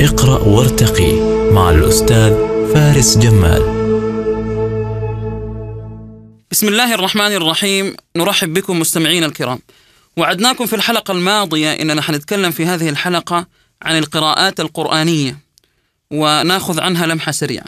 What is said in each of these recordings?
اقرأ وارتقي مع الأستاذ فارس جمال بسم الله الرحمن الرحيم نرحب بكم مستمعينا الكرام وعدناكم في الحلقة الماضية إننا حنتكلم في هذه الحلقة عن القراءات القرآنية وناخذ عنها لمحة سريعة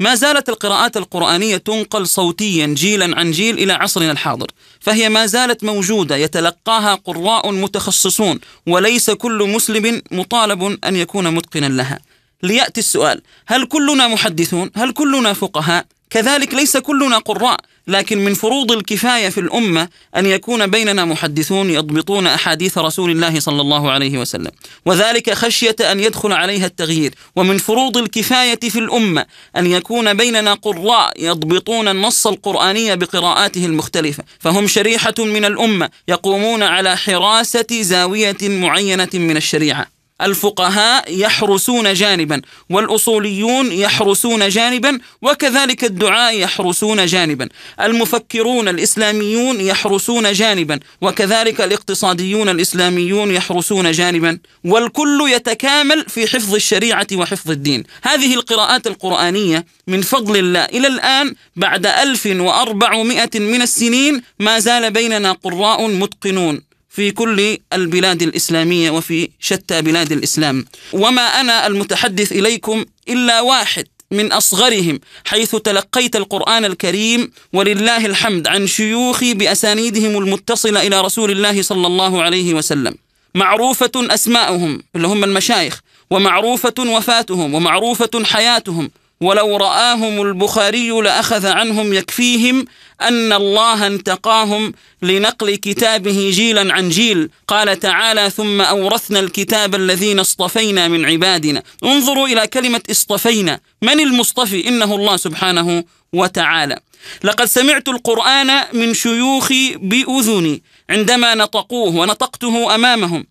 ما زالت القراءات القرآنية تنقل صوتيا جيلا عن جيل إلى عصرنا الحاضر فهي ما زالت موجودة يتلقاها قراء متخصصون وليس كل مسلم مطالب أن يكون متقنا لها ليأتي السؤال هل كلنا محدثون؟ هل كلنا فقهاء؟ كذلك ليس كلنا قراء لكن من فروض الكفاية في الأمة أن يكون بيننا محدثون يضبطون أحاديث رسول الله صلى الله عليه وسلم وذلك خشية أن يدخل عليها التغيير ومن فروض الكفاية في الأمة أن يكون بيننا قراء يضبطون النص القرآني بقراءاته المختلفة فهم شريحة من الأمة يقومون على حراسة زاوية معينة من الشريعة الفقهاء يحرسون جانبا والأصوليون يحرسون جانبا وكذلك الدعاء يحرسون جانبا المفكرون الإسلاميون يحرسون جانبا وكذلك الاقتصاديون الإسلاميون يحرسون جانبا والكل يتكامل في حفظ الشريعة وحفظ الدين هذه القراءات القرآنية من فضل الله إلى الآن بعد 1400 من السنين ما زال بيننا قراء متقنون في كل البلاد الإسلامية وفي شتى بلاد الإسلام وما أنا المتحدث إليكم إلا واحد من أصغرهم حيث تلقيت القرآن الكريم ولله الحمد عن شيوخي بأسانيدهم المتصلة إلى رسول الله صلى الله عليه وسلم معروفة أسماؤهم اللي هم المشايخ ومعروفة وفاتهم ومعروفة حياتهم ولو رآهم البخاري لأخذ عنهم يكفيهم أن الله انتقاهم لنقل كتابه جيلا عن جيل قال تعالى ثم أورثنا الكتاب الذين اصطفينا من عبادنا انظروا إلى كلمة اصطفينا من المصطفي إنه الله سبحانه وتعالى لقد سمعت القرآن من شيوخي بأذني عندما نطقوه ونطقته أمامهم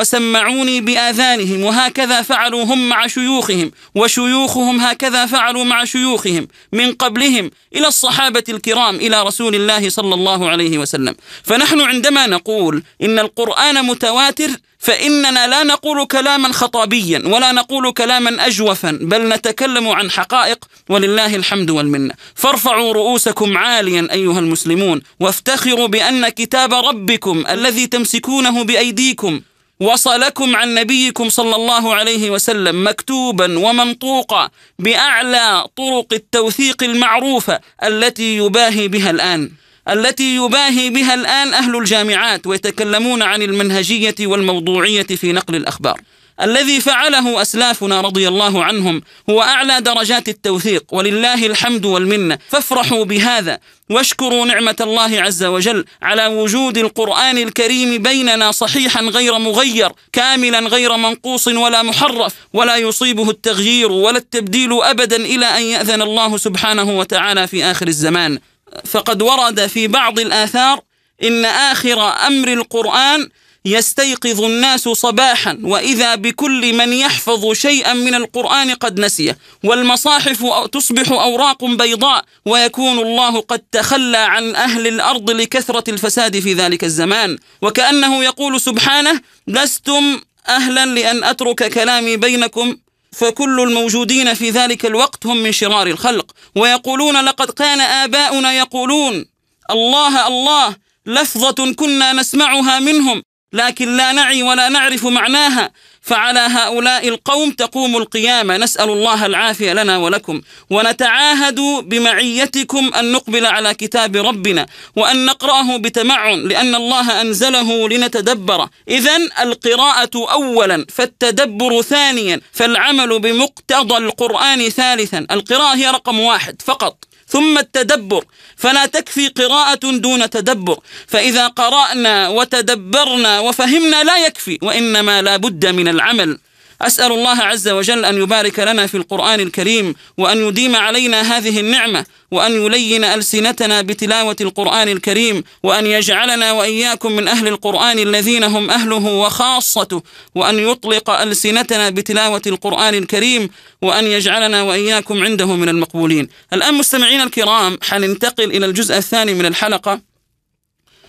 وسمعوني بآذانهم وهكذا فعلوا هم مع شيوخهم وشيوخهم هكذا فعلوا مع شيوخهم من قبلهم إلى الصحابة الكرام إلى رسول الله صلى الله عليه وسلم فنحن عندما نقول إن القرآن متواتر فإننا لا نقول كلاما خطابيا ولا نقول كلاما أجوفا بل نتكلم عن حقائق ولله الحمد والمنة فارفعوا رؤوسكم عاليا أيها المسلمون وافتخروا بأن كتاب ربكم الذي تمسكونه بأيديكم وصلكم عن نبيكم صلى الله عليه وسلم مكتوبا ومنطوقا بأعلى طرق التوثيق المعروفة التي يباهي بها الآن التي يباهي بها الآن أهل الجامعات ويتكلمون عن المنهجية والموضوعية في نقل الأخبار الذي فعله أسلافنا رضي الله عنهم هو أعلى درجات التوثيق ولله الحمد والمنة فافرحوا بهذا واشكروا نعمة الله عز وجل على وجود القرآن الكريم بيننا صحيحا غير مغير كاملا غير منقوص ولا محرف ولا يصيبه التغيير ولا التبديل أبدا إلى أن يأذن الله سبحانه وتعالى في آخر الزمان فقد ورد في بعض الآثار إن آخر أمر القرآن يستيقظ الناس صباحا وإذا بكل من يحفظ شيئا من القرآن قد نسيه والمصاحف تصبح أوراق بيضاء ويكون الله قد تخلى عن أهل الأرض لكثرة الفساد في ذلك الزمان وكأنه يقول سبحانه لستم أهلا لأن أترك كلامي بينكم فكل الموجودين في ذلك الوقت هم من شرار الخلق ويقولون لقد كان آباؤنا يقولون الله الله لفظة كنا نسمعها منهم لكن لا نعي ولا نعرف معناها فعلى هؤلاء القوم تقوم القيامة نسأل الله العافية لنا ولكم ونتعاهد بمعيتكم أن نقبل على كتاب ربنا وأن نقرأه بتمعن لأن الله أنزله لنتدبره إذا القراءة أولا فالتدبر ثانيا فالعمل بمقتضى القرآن ثالثا القراءة هي رقم واحد فقط ثم التدبر فلا تكفي قراءة دون تدبر فإذا قرأنا وتدبرنا وفهمنا لا يكفي وإنما لا بد من العمل أسأل الله عز وجل أن يبارك لنا في القرآن الكريم وأن يديم علينا هذه النعمة وأن يلين ألسنتنا بتلاوة القرآن الكريم وأن يجعلنا وإياكم من أهل القرآن الذين هم أهله وخاصته وأن يطلق ألسنتنا بتلاوة القرآن الكريم وأن يجعلنا وإياكم عنده من المقبولين الآن مستمعينا الكرام حننتقل إلى الجزء الثاني من الحلقة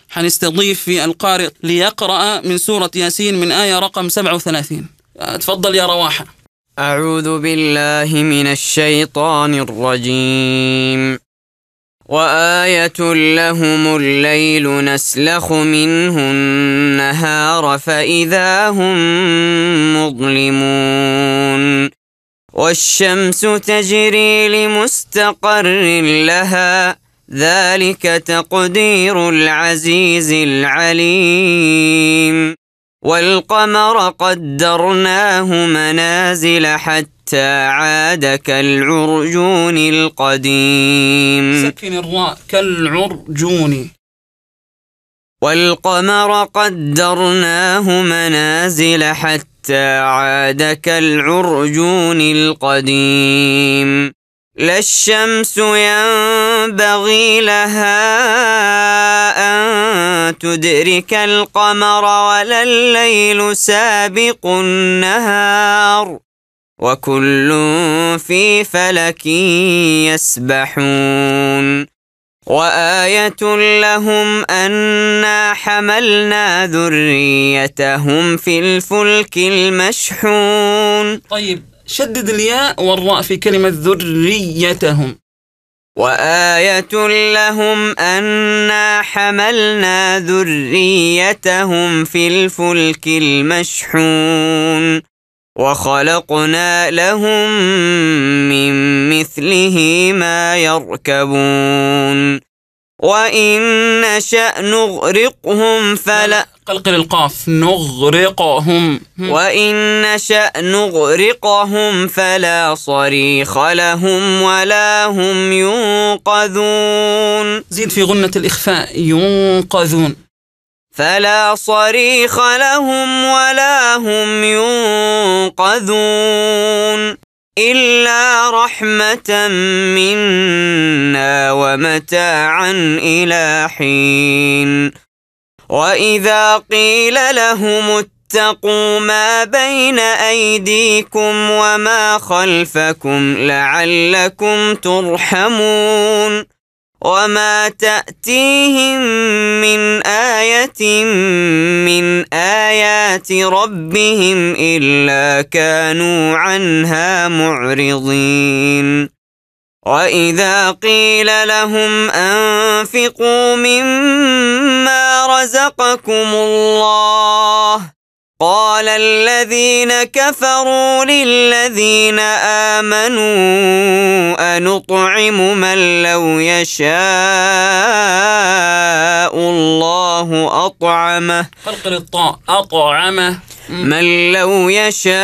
حنستضيف في القارئ ليقرأ من سورة ياسين من آية رقم 37 تفضل يا رواحة أعوذ بالله من الشيطان الرجيم وآية لهم الليل نسلخ منه النهار فإذا هم مظلمون والشمس تجري لمستقر لها ذلك تقدير العزيز العليم والقمر قدرناه منازل حتى عاد كالعرجون القديم سكن الراء كالعرجون والقمر قدرناه منازل حتى عاد كالعرجون القديم لا الشمس ينبغي لها أن تدرك القمر ولا الليل سابق النهار وكل في فلك يسبحون وآية لهم أنا حملنا ذريتهم في الفلك المشحون طيب شدد الياء والراء في كلمة ذريتهم وآية لهم أنا حملنا ذريتهم في الفلك المشحون وخلقنا لهم من مثله ما يركبون وإن نشأ نغرقهم فلا قلقل القاف نغرقهم وإن نشأ نغرقهم فلا صريخ لهم ولا هم ينقذون زيد في غنة الإخفاء ينقذون فلا صريخ لهم ولا هم ينقذون إلا رحمة منا ومتاعا إلى حين وإذا قيل لهم اتقوا ما بين أيديكم وما خلفكم لعلكم ترحمون وما تأتيهم من آية من آيات ربهم إلا كانوا عنها معرضين وإذا قيل لهم أنفقوا مما رزقكم الله قال الذين كفروا للذين آمنوا أنطعم من لو يشاء الله أطعمه خلق أطعمه من لو يشاء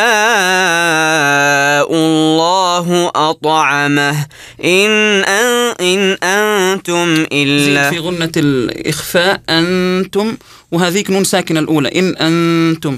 الله أطعمه إن أن إن أنتم إلا في غنة الإخفاء أنتم وهذيك نون ساكنة الأولى إن أنتم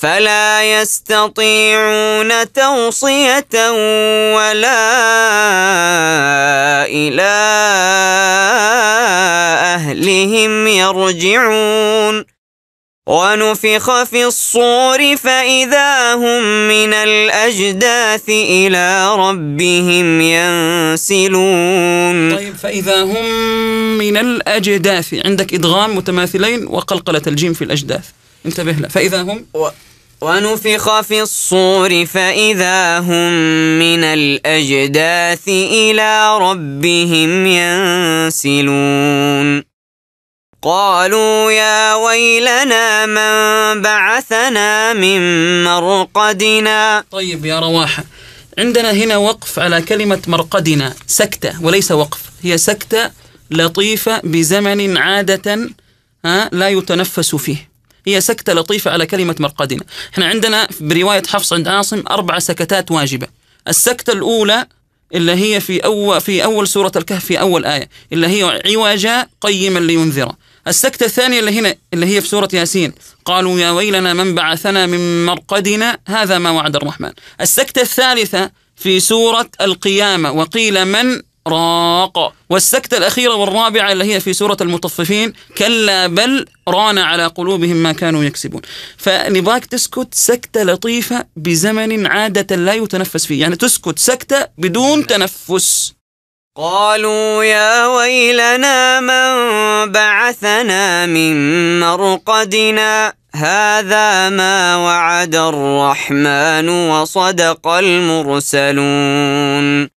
فلا يستطيعون توصية ولا إلى أهلهم يرجعون ونفخ في الصور فإذا هم من الأجداث إلى ربهم ينسلون طيب فإذا هم من الأجداث عندك إدغام متماثلين وقلقلة الجيم في الأجداث انتبه له فإذا هم و... ونفخ في الصور فإذا هم من الأجداث إلى ربهم ينسلون قالوا يا ويلنا من بعثنا من مرقدنا طيب يا رواحة عندنا هنا وقف على كلمة مرقدنا سكتة وليس وقف هي سكتة لطيفة بزمن عادة ها لا يتنفس فيه هي سكتة لطيفة على كلمة مرقدنا احنا عندنا برواية حفص عند عاصم أربع سكتات واجبة السكتة الأولى اللي هي في أول, في أول سورة الكهف في أول آية اللي هي عوجا قيما لينذره السكتة الثانية اللي هنا اللي هي في سورة ياسين قالوا يا ويلنا من بعثنا من مرقدنا هذا ما وعد الرحمن السكتة الثالثة في سورة القيامة وقيل من راق والسكتة الأخيرة والرابعة اللي هي في سورة المطففين كلا بل ران على قلوبهم ما كانوا يكسبون فنباك تسكت سكتة لطيفة بزمن عادة لا يتنفس فيه يعني تسكت سكتة بدون تنفس قالوا يا ويلنا من بعثنا من مرقدنا هذا ما وعد الرحمن وصدق المرسلون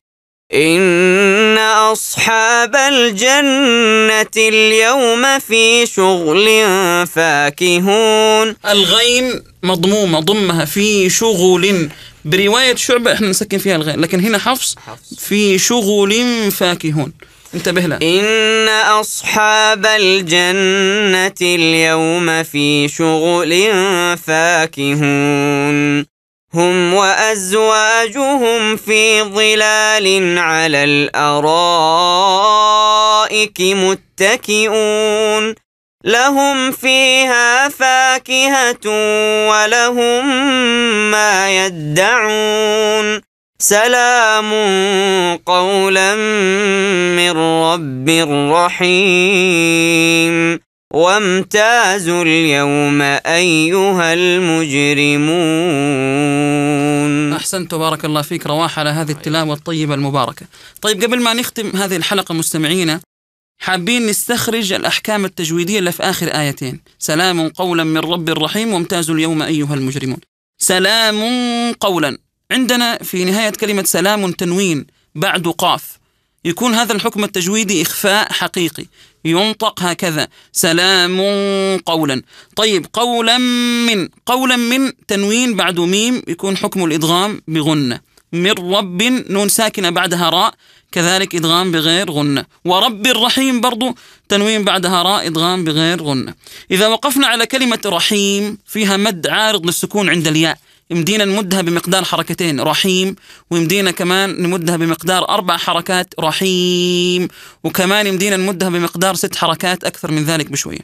إن أصحاب الجنة اليوم في شغل فاكهون الغين مضمومة ضمها في شغل برواية شعبة احنا نسكن فيها الغين لكن هنا حفص في شغل فاكهون انتبه لها إن أصحاب الجنة اليوم في شغل فاكهون هم وأزواجهم في ظلال على الأرائك متكئون لهم فيها فاكهة ولهم ما يدعون سلام قولا من رب رحيم وامتازوا اليوم أيها المجرمون أحسنت تبارك الله فيك رواح على هذه التلاوة الطيبة المباركة طيب قبل ما نختم هذه الحلقة مستمعينا حابين نستخرج الأحكام التجويدية اللي في آخر آيتين سلام قولا من رب رحيم وامتازوا اليوم أيها المجرمون سلام قولا عندنا في نهاية كلمة سلام تنوين بعد قاف يكون هذا الحكم التجويدي إخفاء حقيقي ينطق هكذا سلام قولا طيب قولا من قولا من تنوين بعد ميم يكون حكم الإدغام بغنة من رب نون ساكنة بعدها راء كذلك إدغام بغير غنة ورب الرحيم برضو تنوين بعدها راء إدغام بغير غنة إذا وقفنا على كلمة رحيم فيها مد عارض للسكون عند الياء يمدينا نمدها بمقدار حركتين رحيم ويمدينا كمان نمدها بمقدار أربع حركات رحيم وكمان يمدينا نمدها بمقدار ست حركات أكثر من ذلك بشوية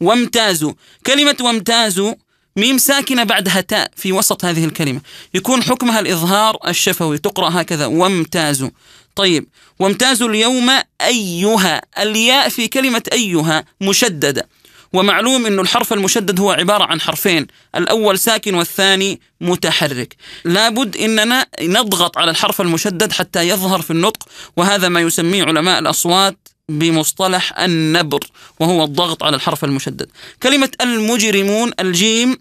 وامتازوا كلمة وامتازوا ميم ساكنة بعدها تاء في وسط هذه الكلمة يكون حكمها الإظهار الشفوي تقرأ هكذا وامتازوا طيب وامتازوا اليوم أيها الياء في كلمة أيها مشددة ومعلوم أن الحرف المشدد هو عبارة عن حرفين الأول ساكن والثاني متحرك لابد أننا نضغط على الحرف المشدد حتى يظهر في النطق وهذا ما يسميه علماء الأصوات بمصطلح النبر وهو الضغط على الحرف المشدد كلمة المجرمون الجيم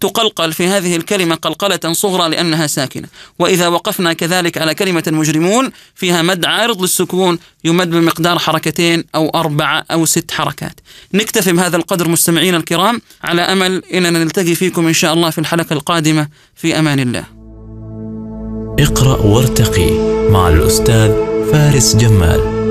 تقلقل في هذه الكلمة قلقلة صغرى لأنها ساكنة وإذا وقفنا كذلك على كلمة المجرمون فيها مد عارض للسكون يمد بمقدار حركتين أو أربعة أو ست حركات نكتفي بهذا القدر مستمعين الكرام على أمل أننا نلتقي فيكم إن شاء الله في الحلقة القادمة في أمان الله اقرأ وارتقي مع الأستاذ فارس جمال